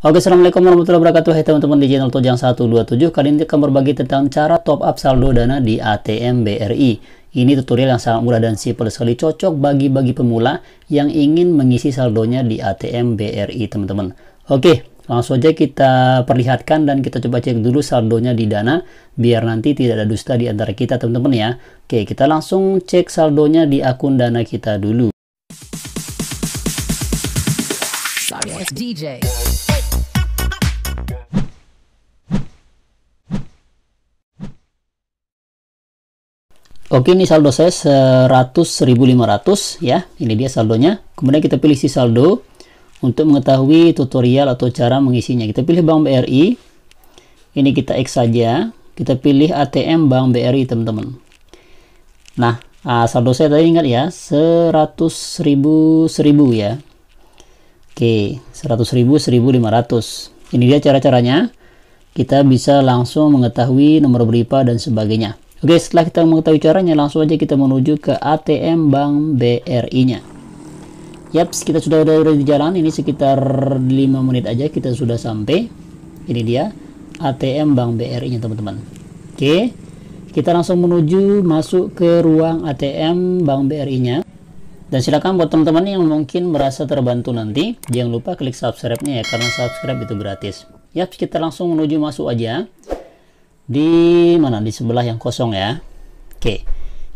Oke, Assalamualaikum warahmatullahi wabarakatuh. Hai teman-teman di channel Tojang 127. Kali ini akan berbagi tentang cara top up saldo dana di ATM BRI. Ini tutorial yang sangat mudah dan simple sekali. Cocok bagi bagi pemula yang ingin mengisi saldonya di ATM BRI, teman-teman. Oke, langsung aja kita perlihatkan dan kita coba cek dulu saldonya di dana. Biar nanti tidak ada dusta di antara kita, teman-teman ya. Oke, kita langsung cek saldonya di akun dana kita dulu. Sorry, DJ. Oke, ini saldo saya 100.500 ya. Ini dia saldonya. Kemudian kita pilih si saldo untuk mengetahui tutorial atau cara mengisinya. Kita pilih Bank BRI. Ini kita X saja. Kita pilih ATM Bank BRI, teman-teman. Nah, ah, saldo saya tadi ingat ya, 100.000 ya. Oke, 100.000 1.500. Ini dia cara-caranya. Kita bisa langsung mengetahui nomor berapa dan sebagainya. Oke, setelah kita mengetahui caranya, langsung aja kita menuju ke ATM Bank BRI-nya. Yap, kita sudah ada di jalan. Ini sekitar 5 menit aja kita sudah sampai. Ini dia ATM Bank BRI-nya, teman-teman. Oke, kita langsung menuju masuk ke ruang ATM Bank BRI-nya. Dan silakan buat teman-teman yang mungkin merasa terbantu nanti, jangan lupa klik subscribe-nya ya, karena subscribe itu gratis. Yap, kita langsung menuju masuk aja di mana di sebelah yang kosong ya oke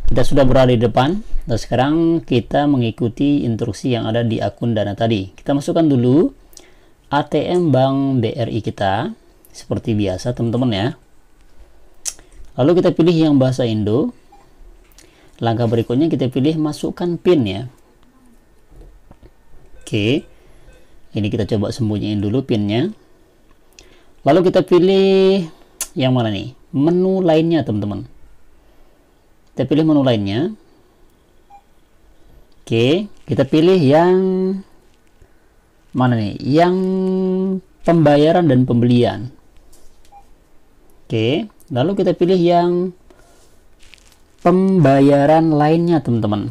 kita sudah berada di depan dan nah, sekarang kita mengikuti instruksi yang ada di akun dana tadi kita masukkan dulu ATM Bank BRI kita seperti biasa teman-teman ya lalu kita pilih yang bahasa Indo langkah berikutnya kita pilih masukkan PIN ya oke ini kita coba sembunyiin dulu pinnya lalu kita pilih yang mana nih? Menu lainnya, teman-teman. Kita pilih menu lainnya. Oke, kita pilih yang mana nih? Yang pembayaran dan pembelian. Oke, lalu kita pilih yang pembayaran lainnya, teman-teman.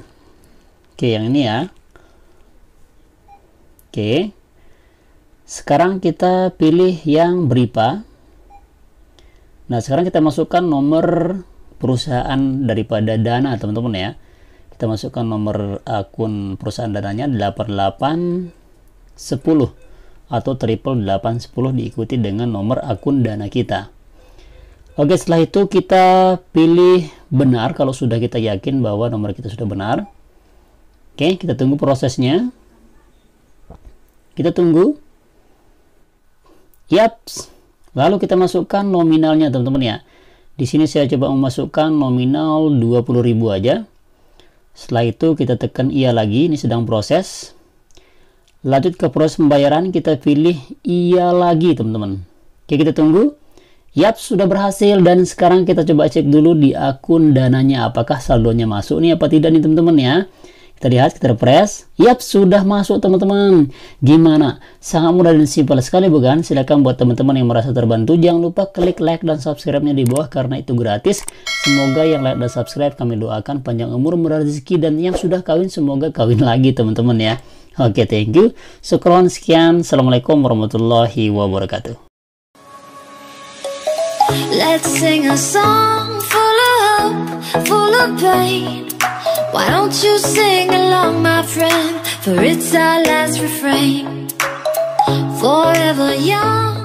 Oke, yang ini ya. Oke. Sekarang kita pilih yang berupa Nah, sekarang kita masukkan nomor perusahaan daripada dana, teman-teman ya. Kita masukkan nomor akun perusahaan dananya 8810 atau triple 810 diikuti dengan nomor akun dana kita. Oke, setelah itu kita pilih benar kalau sudah kita yakin bahwa nomor kita sudah benar. Oke, kita tunggu prosesnya. Kita tunggu. Yaps, Lalu kita masukkan nominalnya teman-teman ya. Di sini saya coba memasukkan nominal 20.000 aja. Setelah itu kita tekan iya lagi, ini sedang proses. Lanjut ke proses pembayaran, kita pilih iya lagi teman-teman. Oke, kita tunggu. Yap, sudah berhasil dan sekarang kita coba cek dulu di akun dananya apakah saldonya masuk nih apa tidak nih teman-teman ya. Terlihat kita refresh. Yap, sudah masuk teman-teman. Gimana? Sangat mudah dan simpel sekali bukan? Silahkan buat teman-teman yang merasa terbantu. Jangan lupa klik like dan subscribe-nya di bawah karena itu gratis. Semoga yang like dan subscribe kami doakan panjang umur, murah rezeki, dan yang sudah kawin semoga kawin lagi teman-teman ya. Oke, thank you. sekron sekian. Assalamualaikum warahmatullahi wabarakatuh. Let's sing a song full of hope, full of pain. Why don't you sing along, my friend? For it's our last refrain. Forever young.